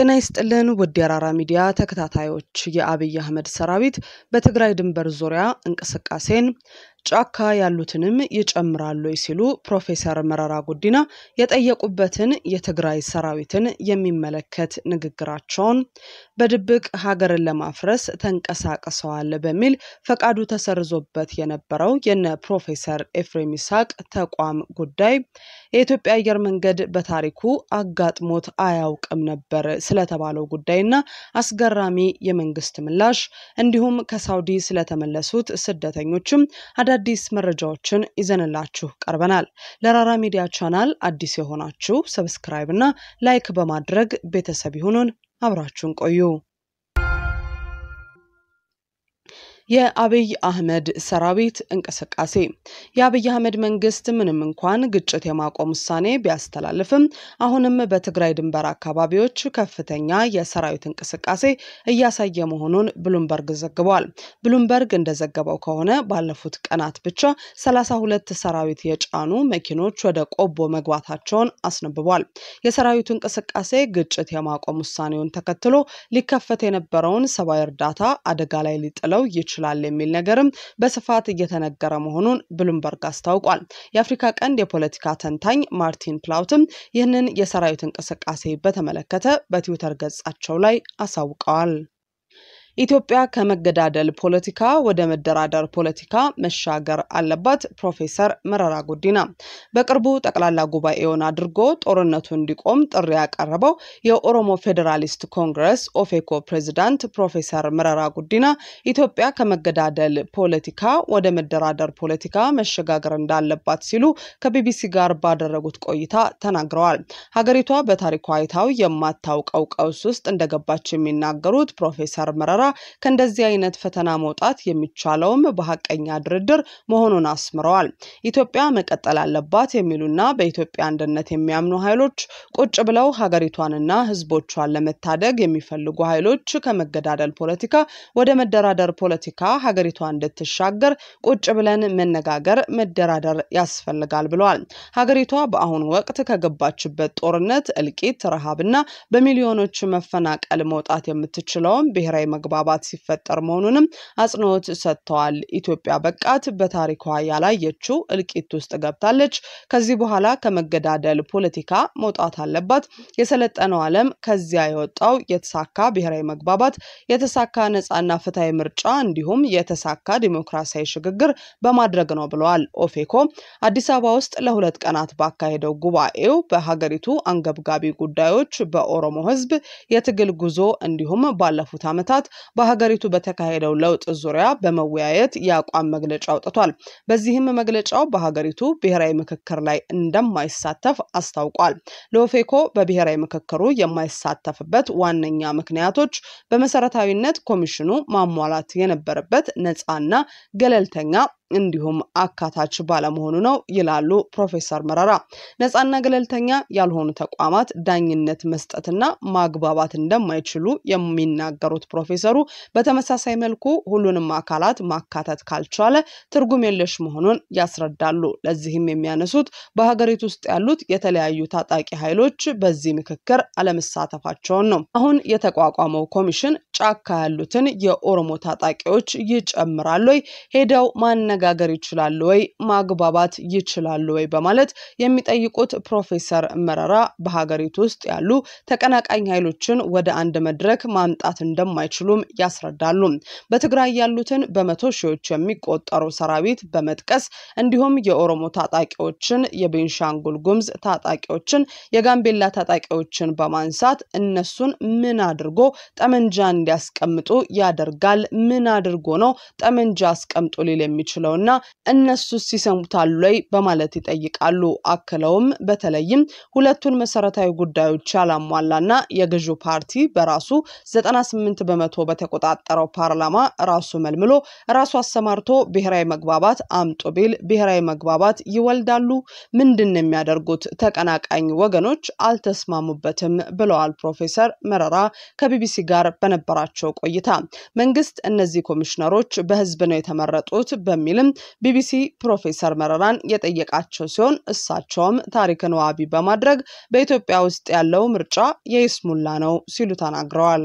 ጤና ይስጥልን ውድ የራራ ሚዲያ ተከታታዮች፣ የአብይ አህመድ ሰራዊት በትግራይ ድንበር ዙሪያ እንቅስቃሴን ጫካ ያሉትንም ይጨምራሉ ሲሉ ፕሮፌሰር መረራ ጉዲና የጠየቁበትን የትግራይ ሰራዊትን የሚመለከት ንግግራቸውን በድብቅ ሀገርን ለማፍረስ ተንቀሳቅሰዋል በሚል ፈቃዱ ተሰርዞበት የነበረው የነ ፕሮፌሰር ኤፍሬም ይስሐቅ ተቋም ጉዳይ የኢትዮጵያ አየር መንገድ በታሪኩ አጋጥሞት አያውቅም ነበር ስለተባለው ጉዳይና አስገራሚ የመንግስት ምላሽ እንዲሁም ከሳውዲ ስለተመለሱት ስደተኞችም አዳዲስ መረጃዎችን ይዘንላችሁ ቀርበናል። ለራራ ሚዲያ ቻናል አዲስ የሆናችሁ ሰብስክራይብ እና ላይክ በማድረግ ቤተሰብ ይሁኑን። አብራችሁን ቆዩ። የአብይ አህመድ ሰራዊት እንቅስቃሴ የአብይ አህመድ መንግስት ምንም እንኳን ግጭት የማቆም ውሳኔ ቢያስተላልፍም አሁንም በትግራይ ድንበር አካባቢዎች ከፍተኛ የሰራዊት እንቅስቃሴ እያሳየ መሆኑን ብሉምበርግ ዘግቧል። ብሉምበርግ እንደዘገበው ከሆነ ባለፉት ቀናት ብቻ ሰላሳ ሁለት ሰራዊት የጫኑ መኪኖች ወደ ቆቦ መግባታቸውን አስነብቧል። የሰራዊቱ እንቅስቃሴ ግጭት የማቆም ውሳኔውን ተከትሎ ሊከፈት የነበረውን ሰብአዊ እርዳታ አደጋ ላይ ሊጥለው ይችላል ይችላል የሚል ነገርም በስፋት እየተነገረ መሆኑን ብሉምበርግ አስታውቋል። የአፍሪካ ቀንድ የፖለቲካ ተንታኝ ማርቲን ፕላውትም ይህንን የሰራዊት እንቅስቃሴ በተመለከተ በትዊተር ገጻቸው ላይ አሳውቀዋል። ኢትዮጵያ ከመገዳደል ፖለቲካ ወደ መደራደር ፖለቲካ መሻገር አለባት። ፕሮፌሰር መረራ ጉዲና በቅርቡ ጠቅላላ ጉባኤውን አድርጎ ጦርነቱ እንዲቆም ጥሪ ያቀረበው የኦሮሞ ፌዴራሊስት ኮንግረስ ኦፌኮ ፕሬዚዳንት ፕሮፌሰር መረራ ጉዲና ኢትዮጵያ ከመገዳደል ፖለቲካ ወደ መደራደር ፖለቲካ መሸጋገር እንዳለባት ሲሉ ከቢቢሲ ጋር ባደረጉት ቆይታ ተናግረዋል። ሀገሪቷ በታሪኳ አይታው የማታውቀው ቀውስ ውስጥ እንደገባች የሚናገሩት ፕሮፌሰር መረራ ከእንደዚህ አይነት ፈተና መውጣት የሚቻለውም በሀቀኛ ድርድር መሆኑን አስምረዋል። ኢትዮጵያ መቀጠል አለባት የሚሉና በኢትዮጵያ አንድነት የሚያምኑ ኃይሎች ቁጭ ብለው ሀገሪቷንና ህዝቦቿን ለመታደግ የሚፈልጉ ኃይሎች ከመገዳደል ፖለቲካ ወደ መደራደር ፖለቲካ ሀገሪቷ እንድትሻገር ቁጭ ብለን መነጋገር፣ መደራደር ያስፈልጋል ብለዋል። ሀገሪቷ በአሁኑ ወቅት ከገባችበት ጦርነት፣ እልቂት፣ ረሃብና በሚሊዮኖች መፈናቀል መውጣት የምትችለውም ብሔራዊ መግባ አለመግባባት ሲፈጠር መሆኑንም አጽንኦት ሰጥተዋል። ኢትዮጵያ በቃት፣ በታሪኳ ያላየችው እልቂት ውስጥ ገብታለች። ከዚህ በኋላ ከመገዳደል ፖለቲካ መውጣት አለባት። የሰለጠነው ዓለም ከዚያ የወጣው የተሳካ ብሔራዊ መግባባት፣ የተሳካ ነጻና ፍትሐዊ ምርጫ እንዲሁም የተሳካ ዲሞክራሲያዊ ሽግግር በማድረግ ነው ብለዋል። ኦፌኮ አዲስ አበባ ውስጥ ለሁለት ቀናት ባካሄደው ጉባኤው በሀገሪቱ አንገብጋቢ ጉዳዮች፣ በኦሮሞ ህዝብ የትግል ጉዞ እንዲሁም ባለፉት ዓመታት በሀገሪቱ በተካሄደው ለውጥ ዙሪያ በመወያየት የአቋም መግለጫ አውጥቷል። በዚህም መግለጫው በሀገሪቱ ብሔራዊ ምክክር ላይ እንደማይሳተፍ አስታውቋል። ለኦፌኮ በብሔራዊ ምክክሩ የማይሳተፍበት ዋነኛ ምክንያቶች በመሰረታዊነት ኮሚሽኑ ማሟላት የነበረበት ነፃና ገለልተኛ እንዲሁም አካታች ባለመሆኑ ነው ይላሉ ፕሮፌሰር መረራ። ነጻና ገለልተኛ ያልሆኑ ተቋማት ዳኝነት መስጠትና ማግባባት እንደማይችሉ የሚናገሩት ፕሮፌሰሩ በተመሳሳይ መልኩ ሁሉንም አካላት ማካተት ካልቻለ ትርጉም የለሽ መሆኑን ያስረዳሉ። ለዚህም የሚያነሱት በሀገሪቱ ውስጥ ያሉት የተለያዩ ታጣቂ ኃይሎች በዚህ ምክክር አለመሳተፋቸውን ነው። አሁን የተቋቋመው ኮሚሽን ጫካ ያሉትን የኦሮሞ ታጣቂዎች ይጨምራሉ ሄደው ማነ መነጋገር ይችላሉ ወይ፣ ማግባባት ይችላሉ ወይ በማለት የሚጠይቁት ፕሮፌሰር መረራ በሀገሪቱ ውስጥ ያሉ ተቀናቃኝ ኃይሎችን ወደ አንድ መድረክ ማምጣት እንደማይችሉም ያስረዳሉ። በትግራይ ያሉትን በመቶ ሺዎች የሚቆጠሩ ሰራዊት በመጥቀስ እንዲሁም የኦሮሞ ታጣቂዎችን፣ የቤንሻንጉል ጉምዝ ታጣቂዎችን፣ የጋምቤላ ታጣቂዎችን በማንሳት እነሱን ምን አድርጎ ጠመንጃ እንዲያስቀምጡ ያደርጋል? ምን አድርጎ ነው ጠመንጃ አስቀምጡ ሊል የሚችለው? ያለውና እነሱ ይሰሙታሉ ላይ በማለት ይጠይቃሉ። አክለውም በተለይም ሁለቱን መሰረታዊ ጉዳዮች ያላሟላና የገዢው ፓርቲ በራሱ 98 በመቶ በተቆጣጠረው ፓርላማ ራሱ መልምሎ ራሱ አሰማርቶ ብሔራዊ መግባባት አምጦ ቢል ብሔራዊ መግባባት ይወልዳሉ። ምንድን የሚያደርጉት ተቀናቃኝ ወገኖች አልተስማሙበትም ብለዋል ፕሮፌሰር መረራ ከቢቢሲ ጋር በነበራቸው ቆይታ መንግስት እነዚህ ኮሚሽነሮች በህዝብ ነው የተመረጡት በሚል እንዲልም ቢቢሲ ፕሮፌሰር መረራን የጠየቃቸው ሲሆን እሳቸውም ታሪክን ዋቢ በማድረግ በኢትዮጵያ ውስጥ ያለው ምርጫ የይስሙላ ነው ሲሉ ተናግረዋል።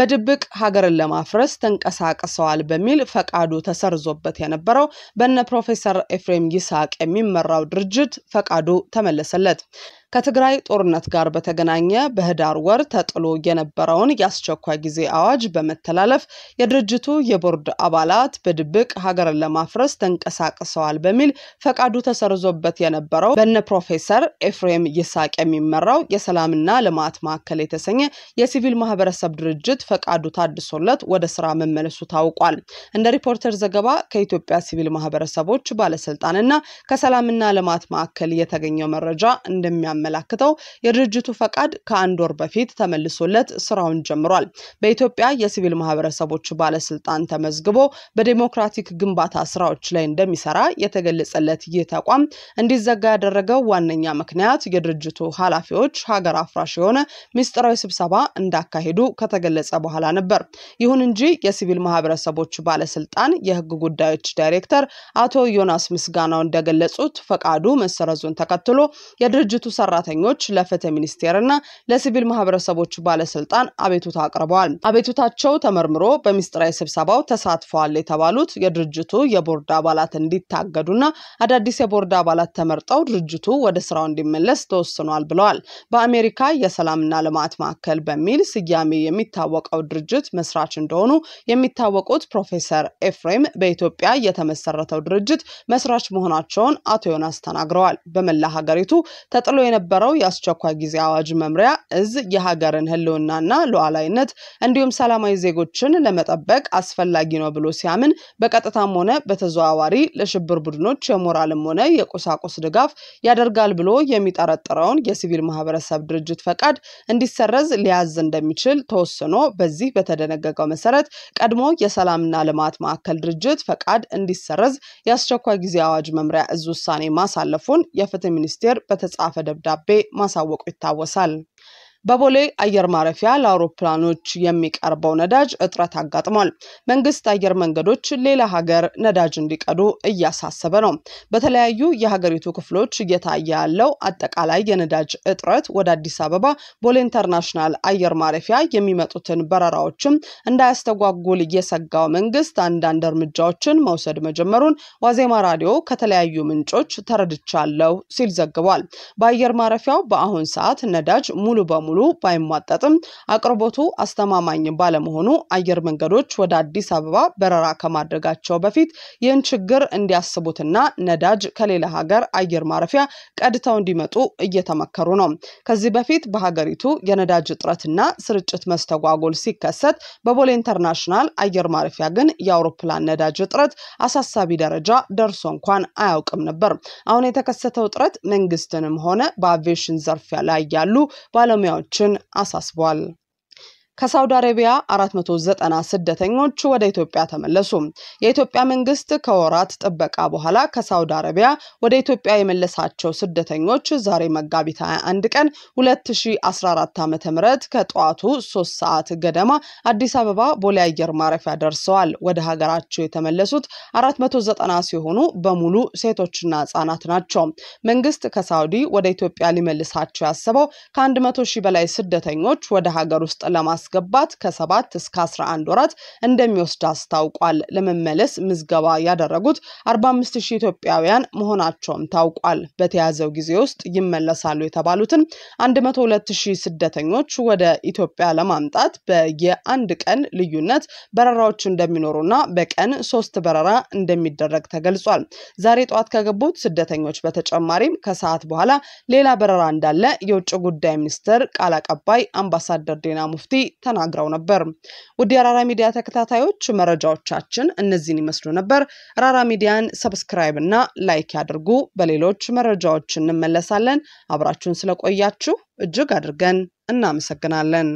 በድብቅ ሀገርን ለማፍረስ ተንቀሳቅሰዋል በሚል ፈቃዱ ተሰርዞበት የነበረው በነ ፕሮፌሰር ኤፍሬም ይስሐቅ የሚመራው ድርጅት ፈቃዱ ተመለሰለት። ከትግራይ ጦርነት ጋር በተገናኘ በህዳር ወር ተጥሎ የነበረውን የአስቸኳይ ጊዜ አዋጅ በመተላለፍ የድርጅቱ የቦርድ አባላት በድብቅ ሀገርን ለማፍረስ ተንቀሳቅሰዋል በሚል ፈቃዱ ተሰርዞበት የነበረው በነ ፕሮፌሰር ኤፍሬም ይስሐቅ የሚመራው የሰላምና ልማት ማዕከል የተሰኘ የሲቪል ማህበረሰብ ድርጅት ፈቃዱ ታድሶለት ወደ ስራ መመለሱ ታውቋል። እንደ ሪፖርተር ዘገባ ከኢትዮጵያ ሲቪል ማህበረሰቦች ባለስልጣንና ከሰላምና ልማት ማዕከል የተገኘው መረጃ እንደሚያ የሚያመላክተው የድርጅቱ ፈቃድ ከአንድ ወር በፊት ተመልሶለት ስራውን ጀምሯል። በኢትዮጵያ የሲቪል ማህበረሰቦች ባለስልጣን ተመዝግቦ በዴሞክራቲክ ግንባታ ስራዎች ላይ እንደሚሰራ የተገለጸለት ይህ ተቋም እንዲዘጋ ያደረገው ዋነኛ ምክንያት የድርጅቱ ኃላፊዎች ሀገር አፍራሽ የሆነ ሚስጥራዊ ስብሰባ እንዳካሄዱ ከተገለጸ በኋላ ነበር። ይሁን እንጂ የሲቪል ማህበረሰቦች ባለስልጣን የህግ ጉዳዮች ዳይሬክተር አቶ ዮናስ ምስጋናው እንደገለጹት ፈቃዱ መሰረዙን ተከትሎ የድርጅቱ ሰራ ሰራተኞች ለፍትህ ሚኒስቴርና ለሲቪል ማህበረሰቦች ባለስልጣን አቤቱታ አቅርበዋል። አቤቱታቸው ተመርምሮ በሚስጥራዊ ስብሰባው ተሳትፈዋል የተባሉት የድርጅቱ የቦርድ አባላት እንዲታገዱና አዳዲስ የቦርድ አባላት ተመርጠው ድርጅቱ ወደ ስራው እንዲመለስ ተወስኗል ብለዋል። በአሜሪካ የሰላምና ልማት ማዕከል በሚል ስያሜ የሚታወቀው ድርጅት መስራች እንደሆኑ የሚታወቁት ፕሮፌሰር ኤፍሬም በኢትዮጵያ የተመሰረተው ድርጅት መስራች መሆናቸውን አቶ ዮናስ ተናግረዋል። በመላ ሀገሪቱ ተጥሎ የነበ የነበረው የአስቸኳይ ጊዜ አዋጅ መምሪያ እዝ የሀገርን ህልውናና ሉዓላዊነት እንዲሁም ሰላማዊ ዜጎችን ለመጠበቅ አስፈላጊ ነው ብሎ ሲያምን በቀጥታም ሆነ በተዘዋዋሪ ለሽብር ቡድኖች የሞራልም ሆነ የቁሳቁስ ድጋፍ ያደርጋል ብሎ የሚጠረጥረውን የሲቪል ማህበረሰብ ድርጅት ፈቃድ እንዲሰረዝ ሊያዝ እንደሚችል ተወስኖ በዚህ በተደነገገው መሰረት ቀድሞ የሰላምና ልማት ማዕከል ድርጅት ፈቃድ እንዲሰረዝ የአስቸኳይ ጊዜ አዋጅ መምሪያ እዝ ውሳኔ ማሳለፉን የፍትህ ሚኒስቴር በተጻፈ ደብዳቤ ደብዳቤ ማሳወቁ ይታወሳል በቦሌ አየር ማረፊያ ለአውሮፕላኖች የሚቀርበው ነዳጅ እጥረት አጋጥሟል። መንግስት አየር መንገዶች ሌላ ሀገር ነዳጅ እንዲቀዱ እያሳሰበ ነው። በተለያዩ የሀገሪቱ ክፍሎች እየታየ ያለው አጠቃላይ የነዳጅ እጥረት ወደ አዲስ አበባ ቦሌ ኢንተርናሽናል አየር ማረፊያ የሚመጡትን በረራዎችም እንዳያስተጓጉል እየሰጋው መንግስት አንዳንድ እርምጃዎችን መውሰድ መጀመሩን ዋዜማ ራዲዮ ከተለያዩ ምንጮች ተረድቻለሁ ሲል ዘግቧል። በአየር ማረፊያው በአሁን ሰዓት ነዳጅ ሙሉ በሙሉ በሙሉ ባይሟጠጥም አቅርቦቱ አስተማማኝ ባለመሆኑ አየር መንገዶች ወደ አዲስ አበባ በረራ ከማድረጋቸው በፊት ይህን ችግር እንዲያስቡትና ነዳጅ ከሌላ ሀገር አየር ማረፊያ ቀድተው እንዲመጡ እየተመከሩ ነው። ከዚህ በፊት በሀገሪቱ የነዳጅ እጥረትና ስርጭት መስተጓጎል ሲከሰት በቦሌ ኢንተርናሽናል አየር ማረፊያ ግን የአውሮፕላን ነዳጅ እጥረት አሳሳቢ ደረጃ ደርሶ እንኳን አያውቅም ነበር። አሁን የተከሰተው እጥረት መንግስትንም ሆነ በአቪዬሽን ዘርፍ ላይ ያሉ ባለሙያዎች ሰዎችን አሳስቧል። ከሳውዲ አረቢያ 490 ስደተኞች ወደ ኢትዮጵያ ተመለሱ። የኢትዮጵያ መንግስት ከወራት ጥበቃ በኋላ ከሳውዲ አረቢያ ወደ ኢትዮጵያ የመለሳቸው ስደተኞች ዛሬ መጋቢት 21 ቀን 2014 ዓ.ም ከጠዋቱ 3 ሰዓት ገደማ አዲስ አበባ ቦሌ አየር ማረፊያ ደርሰዋል። ወደ ሀገራቸው የተመለሱት 490 ሲሆኑ በሙሉ ሴቶችና ህጻናት ናቸው። መንግስት ከሳውዲ ወደ ኢትዮጵያ ሊመልሳቸው ያሰበው ከ100 ሺህ በላይ ስደተኞች ወደ ሀገር ውስጥ ለማስ ለማስገባት ከሰባት እስከ 11 ወራት እንደሚወስድ አስታውቋል። ለመመለስ ምዝገባ ያደረጉት 45 ኢትዮጵያውያን መሆናቸውም ታውቋል። በተያዘው ጊዜ ውስጥ ይመለሳሉ የተባሉትን 102 ስደተኞች ወደ ኢትዮጵያ ለማምጣት በየአንድ ቀን ልዩነት በረራዎች እንደሚኖሩና በቀን ሶስት በረራ እንደሚደረግ ተገልጿል። ዛሬ ጠዋት ከገቡት ስደተኞች በተጨማሪም ከሰዓት በኋላ ሌላ በረራ እንዳለ የውጭ ጉዳይ ሚኒስቴር ቃል አቀባይ አምባሳደር ዲና ሙፍቲ ተናግረው ነበር። ውድ የራራ ሚዲያ ተከታታዮች መረጃዎቻችን እነዚህን ይመስሉ ነበር። ራራ ሚዲያን ሰብስክራይብ እና ላይክ ያድርጉ። በሌሎች መረጃዎች እንመለሳለን። አብራችሁን ስለቆያችሁ እጅግ አድርገን እናመሰግናለን።